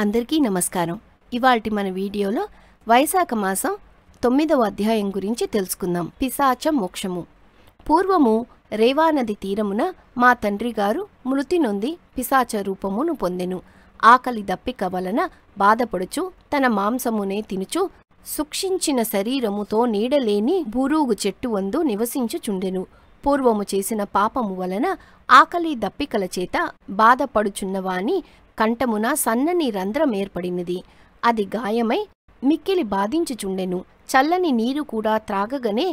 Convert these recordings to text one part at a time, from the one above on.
అందరికీ నమస్కారం ఇవాల్టి మన వీడియోలో వైశాఖ మాసం తొమ్మిదవ అధ్యాయం గురించి తెలుసుకుందాం పిశాచ మోక్షము పూర్వము రేవానది తీరమున మా తండ్రి గారు మృతి నొంది పిశాచ రూపమును పొందెను ఆకలి దప్పిక వలన బాధపడుచు తన మాంసమునే తినుచు సుక్షించిన శరీరముతో నీడలేని బూరూగు చెట్టు వందు నివసించుచుండెను పూర్వము చేసిన పాపము వలన ఆకలి దప్పికల చేత బాధపడుచున్నవాని కంఠమున సన్నని రంధ్రం ఏర్పడినది అది గాయమై మిక్కిలి బాధించుచుండెను చల్లని నీరు కూడా త్రాగగనే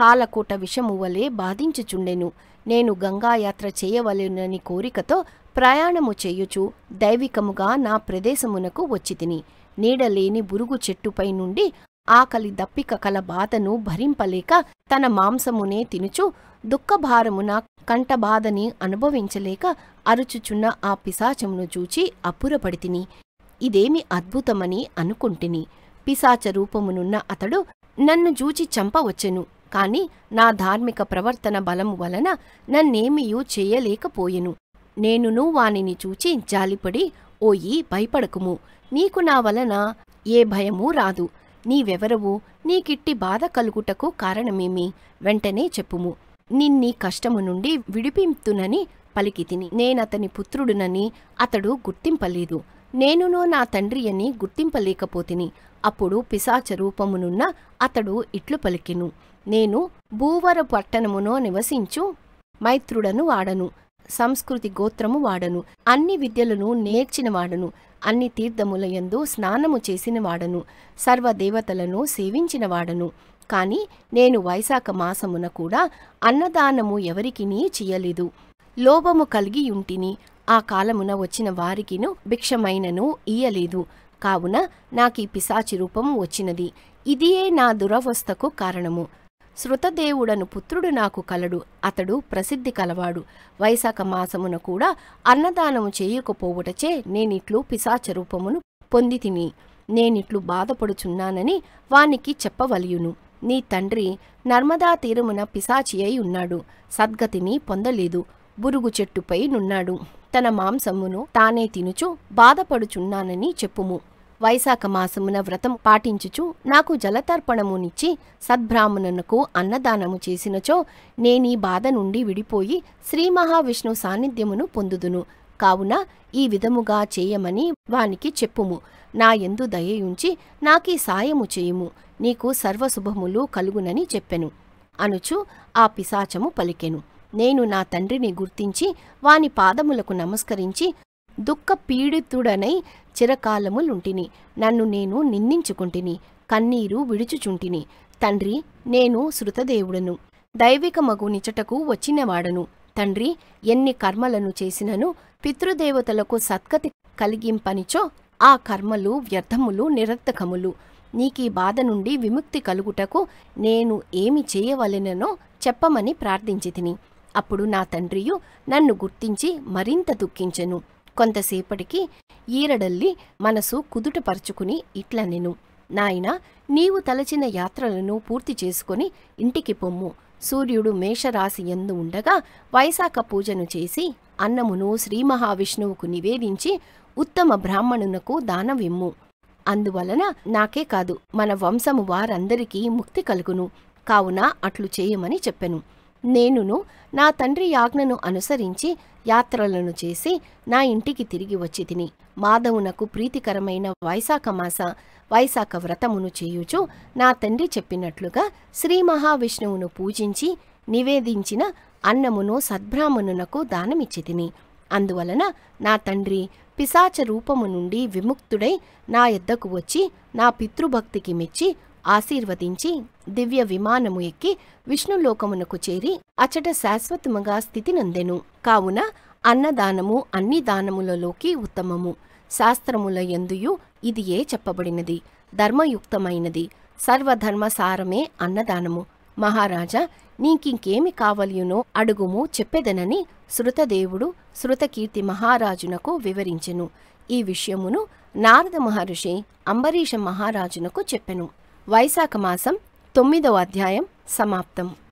కాలకూట విషము వలె బాధించుచుండెను నేను గంగాయాత్ర చేయవలెనని కోరికతో ప్రయాణము చేయుచు దైవికముగా నా ప్రదేశమునకు వచ్చితిని నీడలేని బురుగు చెట్టుపై నుండి ఆకలి దప్పిక కల బాధను భరింపలేక తన మాంసమునే తినుచు దుఃఖభారమున కంటబాధని అనుభవించలేక అరుచుచున్న ఆ పిశాచమును చూచి అప్పురపడితిని ఇదేమి అద్భుతమని అనుకుంటిని పిశాచ రూపమునున్న అతడు నన్ను జూచి చంపవచ్చెను కాని నా ధార్మిక ప్రవర్తన బలము వలన నన్నేమియూ చేయలేకపోయెను నేనును వానిని చూచి జాలిపడి ఓయి భయపడకుము నీకు నా వలన ఏ భయమూ రాదు నీవెవరవు నీకిట్టి బాధ కలుగుటకు కారణమేమి వెంటనే చెప్పుము నిన్నీ కష్టము నుండి విడిపింతునని పలికితిని నేనతని పుత్రుడునని అతడు గుర్తింపలేదు నేనునో నా తండ్రి అని గుర్తింపలేకపోతిని అప్పుడు పిశాచ రూపమునున్న అతడు ఇట్లు పలికిను నేను భూవర పట్టణమునో నివసించు మైత్రుడను వాడను సంస్కృతి గోత్రము వాడను అన్ని విద్యలను నేర్చినవాడను అన్ని తీర్థములయందు స్నానము చేసినవాడను సర్వదేవతలను సేవించినవాడను కాని నేను వైశాఖ మాసమున కూడా అన్నదానము ఎవరికినీ చెయ్యలేదు లోభము కలిగియుంటిని ఆ కాలమున వచ్చిన వారికిను భిక్షమైనను ఇయ్యలేదు కావున నాకీ పిశాచి రూపం వచ్చినది ఇదియే నా దురవస్థకు కారణము శృతదేవుడను పుత్రుడు నాకు కలడు అతడు ప్రసిద్ధి కలవాడు వైశాఖ మాసమున కూడా అన్నదానము చేయకపోవుటచే నేనిట్లు పిశాచ రూపమును పొంది తిని నేనిట్లు బాధపడుచున్నానని వానికి చెప్పవలయును నీ తండ్రి నర్మదా తీరమున పిశాచి అయి ఉన్నాడు సద్గతిని పొందలేదు బురుగు చెట్టుపై నున్నాడు తన మాంసమును తానే తినుచు బాధపడుచున్నానని చెప్పుము వైశాఖ మాసమున వ్రతం పాటించుచు నాకు జలతర్పణమునిచ్చి సద్బ్రాహ్మణునకు అన్నదానము చేసినచో నేనీ బాధ నుండి విడిపోయి శ్రీ మహావిష్ణు సాన్నిధ్యమును పొందుదును కావున ఈ విధముగా చేయమని వానికి చెప్పుము నా ఎందు దయయుంచి నాకీ సాయము చేయుము నీకు సర్వశుభములు కలుగునని చెప్పెను అనుచు ఆ పిశాచము పలికెను నేను నా తండ్రిని గుర్తించి వాని పాదములకు నమస్కరించి దుఃఖ పీడితుడనై చిరకాలములుంటిని నన్ను నేను నిందించుకుంటిని కన్నీరు విడుచుచుంటిని తండ్రి నేను శృతదేవుడను దైవిక మగు నిచటకు వచ్చినవాడను తండ్రి ఎన్ని కర్మలను చేసినను పితృదేవతలకు సత్కతి కలిగింపనిచో ఆ కర్మలు వ్యర్థములు నిరర్థకములు నీకీ బాధ నుండి విముక్తి కలుగుటకు నేను ఏమి చేయవలెననో చెప్పమని ప్రార్థించితిని అప్పుడు నా తండ్రియు నన్ను గుర్తించి మరింత దుఃఖించెను కొంతసేపటికి ఈరడల్లి మనసు కుదుటపరుచుకుని ఇట్లా నేను నాయన నీవు తలచిన యాత్రలను పూర్తి చేసుకుని ఇంటికి పొమ్ము సూర్యుడు మేషరాశి ఎందు ఉండగా వైశాఖ పూజను చేసి అన్నమును శ్రీ మహావిష్ణువుకు నివేదించి ఉత్తమ బ్రాహ్మణునకు దానవిమ్ము అందువలన నాకే కాదు మన వంశము వారందరికీ ముక్తి కలుగును కావున అట్లు చేయమని చెప్పెను నేనును నా తండ్రి యాజ్ఞను అనుసరించి యాత్రలను చేసి నా ఇంటికి తిరిగి వచ్చి తిని మాధవునకు ప్రీతికరమైన వైశాఖ మాస వైశాఖ వ్రతమును చేయుచు నా తండ్రి చెప్పినట్లుగా శ్రీ మహావిష్ణువును పూజించి నివేదించిన అన్నమును సద్బ్రాహ్మణునకు దానమిచ్చి తిని అందువలన నా తండ్రి పిశాచ రూపము నుండి విముక్తుడై నా ఎద్దకు వచ్చి నా పితృభక్తికి మెచ్చి ఆశీర్వదించి దివ్య విమానము ఎక్కి విష్ణులోకమునకు చేరి అచట శాశ్వతముగా స్థితి నందెను కావున అన్నదానము అన్ని దానములలోకి ఉత్తమము శాస్త్రముల ఎందుయు ఇది ఏ చెప్పబడినది ధర్మయుక్తమైనది సర్వధర్మసారమే అన్నదానము మహారాజా నీకింకేమి కావలియునో అడుగుము చెప్పెదనని శృతదేవుడు శృతకీర్తి మహారాజునకు వివరించెను ఈ విషయమును నారద మహర్షి అంబరీష మహారాజునకు చెప్పెను वैशाख मसम तुमदो अध्याय समाप्तम